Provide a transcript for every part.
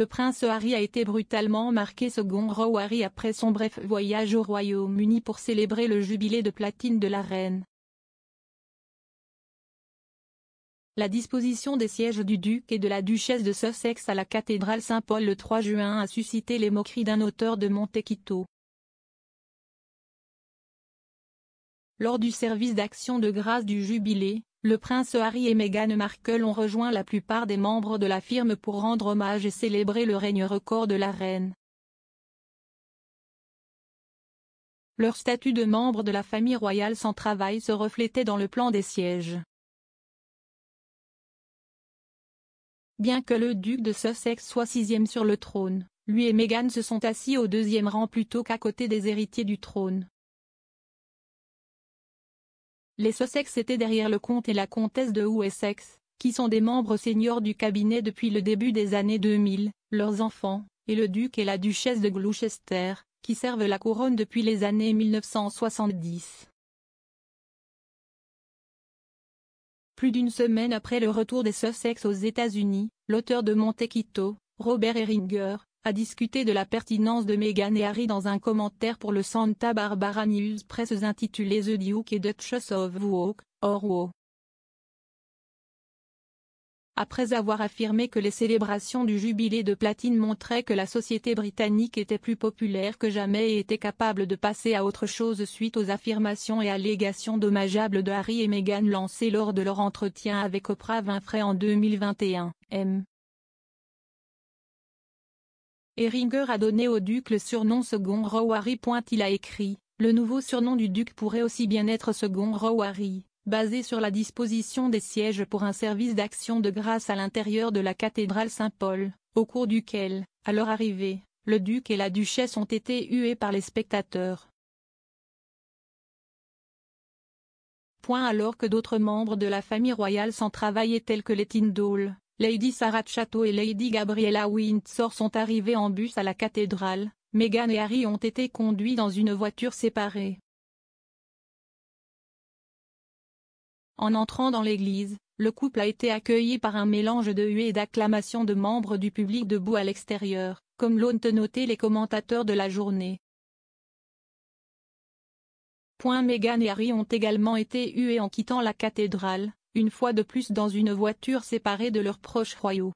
le prince Harry a été brutalement marqué second roi Harry après son bref voyage au Royaume-Uni pour célébrer le jubilé de platine de la reine. La disposition des sièges du duc et de la duchesse de Sussex à la cathédrale Saint-Paul le 3 juin a suscité les moqueries d'un auteur de Montequito. Lors du service d'action de grâce du Jubilé, le prince Harry et Meghan Markle ont rejoint la plupart des membres de la firme pour rendre hommage et célébrer le règne record de la reine. Leur statut de membre de la famille royale sans travail se reflétait dans le plan des sièges. Bien que le duc de Sussex soit sixième sur le trône, lui et Meghan se sont assis au deuxième rang plutôt qu'à côté des héritiers du trône. Les Sussex étaient derrière le comte et la comtesse de Wessex, qui sont des membres seniors du cabinet depuis le début des années 2000, leurs enfants, et le duc et la duchesse de Gloucester, qui servent la couronne depuis les années 1970. Plus d'une semaine après le retour des Sussex aux États-Unis, l'auteur de Montequito, Robert Ehringer, a discuté de la pertinence de Meghan et Harry dans un commentaire pour le Santa Barbara News Press intitulé The Duke et Duchess of Walk, or Après avoir affirmé que les célébrations du jubilé de platine montraient que la société britannique était plus populaire que jamais et était capable de passer à autre chose suite aux affirmations et allégations dommageables de Harry et Meghan lancées lors de leur entretien avec Oprah Winfrey en 2021, M. Heringer a donné au duc le surnom second Rowari. Il a écrit, le nouveau surnom du duc pourrait aussi bien être second Rowari, basé sur la disposition des sièges pour un service d'action de grâce à l'intérieur de la cathédrale Saint-Paul, au cours duquel, à leur arrivée, le duc et la duchesse ont été hués par les spectateurs. Point alors que d'autres membres de la famille royale s'en travaillaient tels que les Tyndall, Lady Sarah Chateau et Lady Gabriella Windsor sont arrivées en bus à la cathédrale, Meghan et Harry ont été conduits dans une voiture séparée. En entrant dans l'église, le couple a été accueilli par un mélange de huées et d'acclamations de membres du public debout à l'extérieur, comme l'ont noté les commentateurs de la journée. Point Meghan et Harry ont également été hués en quittant la cathédrale, une fois de plus dans une voiture séparée de leurs proches royaux.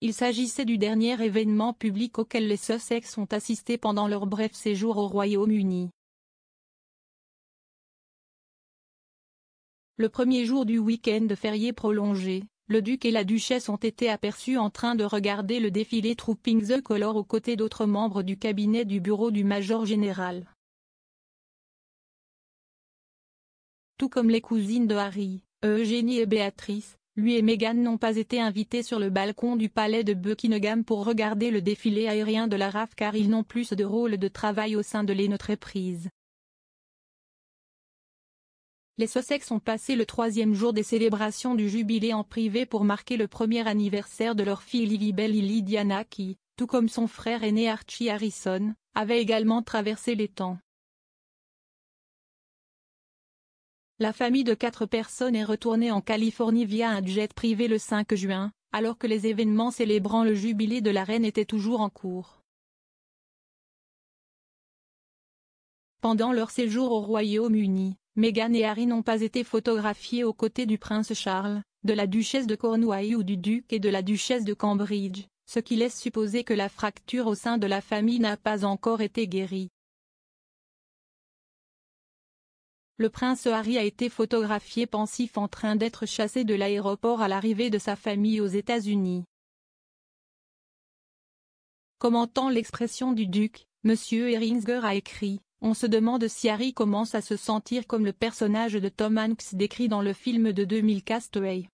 Il s'agissait du dernier événement public auquel les Sussex ont assisté pendant leur bref séjour au Royaume-Uni. Le premier jour du week-end férié prolongé, le duc et la duchesse ont été aperçus en train de regarder le défilé Trooping the Color aux côtés d'autres membres du cabinet du bureau du major général. Tout comme les cousines de Harry, Eugénie et Béatrice, lui et Meghan n'ont pas été invités sur le balcon du palais de Buckingham pour regarder le défilé aérien de la RAF car ils n'ont plus de rôle de travail au sein de l'entreprise. Les Sussex ont passé le troisième jour des célébrations du jubilé en privé pour marquer le premier anniversaire de leur fille Livy et Lydiana qui, tout comme son frère aîné Archie Harrison, avait également traversé les temps. La famille de quatre personnes est retournée en Californie via un jet privé le 5 juin, alors que les événements célébrant le jubilé de la reine étaient toujours en cours. Pendant leur séjour au Royaume-Uni, Meghan et Harry n'ont pas été photographiés aux côtés du prince Charles, de la duchesse de Cornouailles ou du duc et de la duchesse de Cambridge, ce qui laisse supposer que la fracture au sein de la famille n'a pas encore été guérie. Le prince Harry a été photographié pensif en train d'être chassé de l'aéroport à l'arrivée de sa famille aux États-Unis. Commentant l'expression du duc, M. Heringer a écrit « On se demande si Harry commence à se sentir comme le personnage de Tom Hanks décrit dans le film de 2000 Castaway ».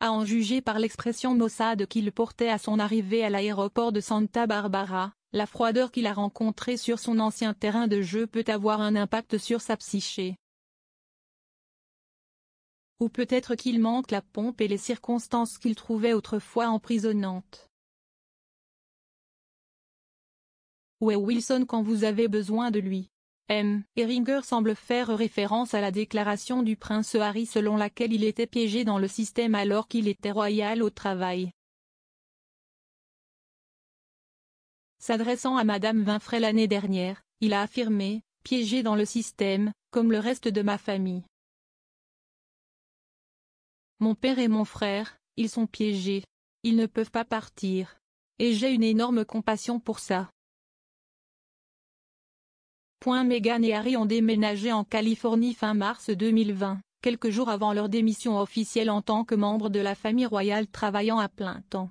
À en juger par l'expression maussade qu'il portait à son arrivée à l'aéroport de Santa Barbara, la froideur qu'il a rencontrée sur son ancien terrain de jeu peut avoir un impact sur sa psyché. Ou peut-être qu'il manque la pompe et les circonstances qu'il trouvait autrefois emprisonnantes. Où est Wilson quand vous avez besoin de lui M. heringer semble faire référence à la déclaration du prince Harry selon laquelle il était piégé dans le système alors qu'il était royal au travail. S'adressant à Madame Vinfray l'année dernière, il a affirmé, piégé dans le système, comme le reste de ma famille. Mon père et mon frère, ils sont piégés. Ils ne peuvent pas partir. Et j'ai une énorme compassion pour ça. Point Meghan et Harry ont déménagé en Californie fin mars 2020, quelques jours avant leur démission officielle en tant que membres de la famille royale travaillant à plein temps.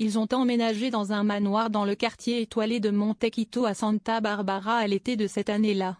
Ils ont emménagé dans un manoir dans le quartier étoilé de Montequito à Santa Barbara à l'été de cette année-là.